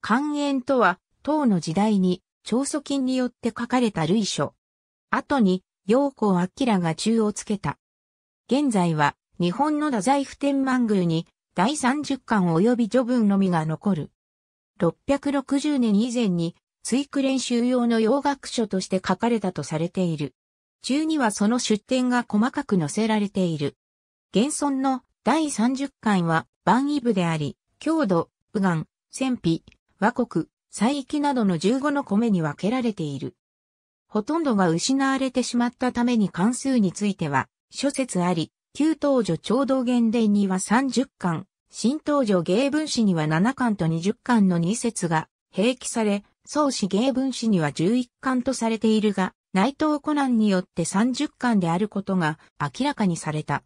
官円とは、唐の時代に、長祖金によって書かれた類書。後に、陽光明が中をつけた。現在は、日本の太宰府天満宮に、第三十巻及び序文のみが残る。660年以前に、追句練習用の洋楽書として書かれたとされている。中にはその出典が細かく載せられている。現存の第三十巻は、万異部であり、郷土、右岸、戦費、和国、西域などの15の米に分けられている。ほとんどが失われてしまったために関数については、諸説あり、旧東女長道原伝には30巻、新東女芸文史には7巻と20巻の2説が、併記され、創史芸文史には11巻とされているが、内藤コナンによって30巻であることが明らかにされた。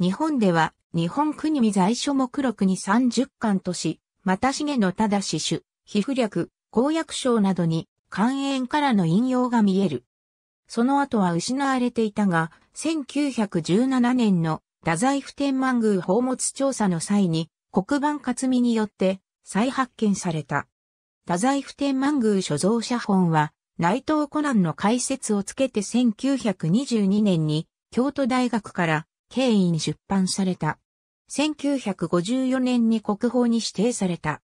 日本では、日本国見在所目録に30巻とし、また重野正主、皮膚略、公約章などに、肝炎からの引用が見える。その後は失われていたが、1917年の太宰府天満宮宝物調査の際に、黒板克見によって再発見された。太宰府天満宮所蔵写本は、内藤コナンの解説をつけて1922年に京都大学から経緯に出版された。1954年に国宝に指定された。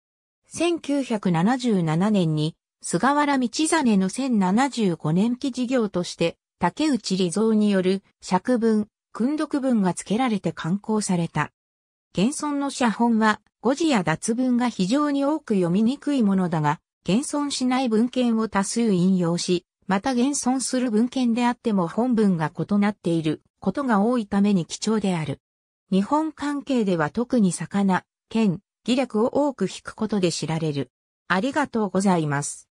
1977年に菅原道真の1075年期事業として竹内理蔵による釈文、訓読文が付けられて刊行された。現存の写本は誤字や脱文が非常に多く読みにくいものだが、現存しない文献を多数引用し、また現存する文献であっても本文が異なっていることが多いために貴重である。日本関係では特に魚、剣、儀略を多く引くことで知られる。ありがとうございます。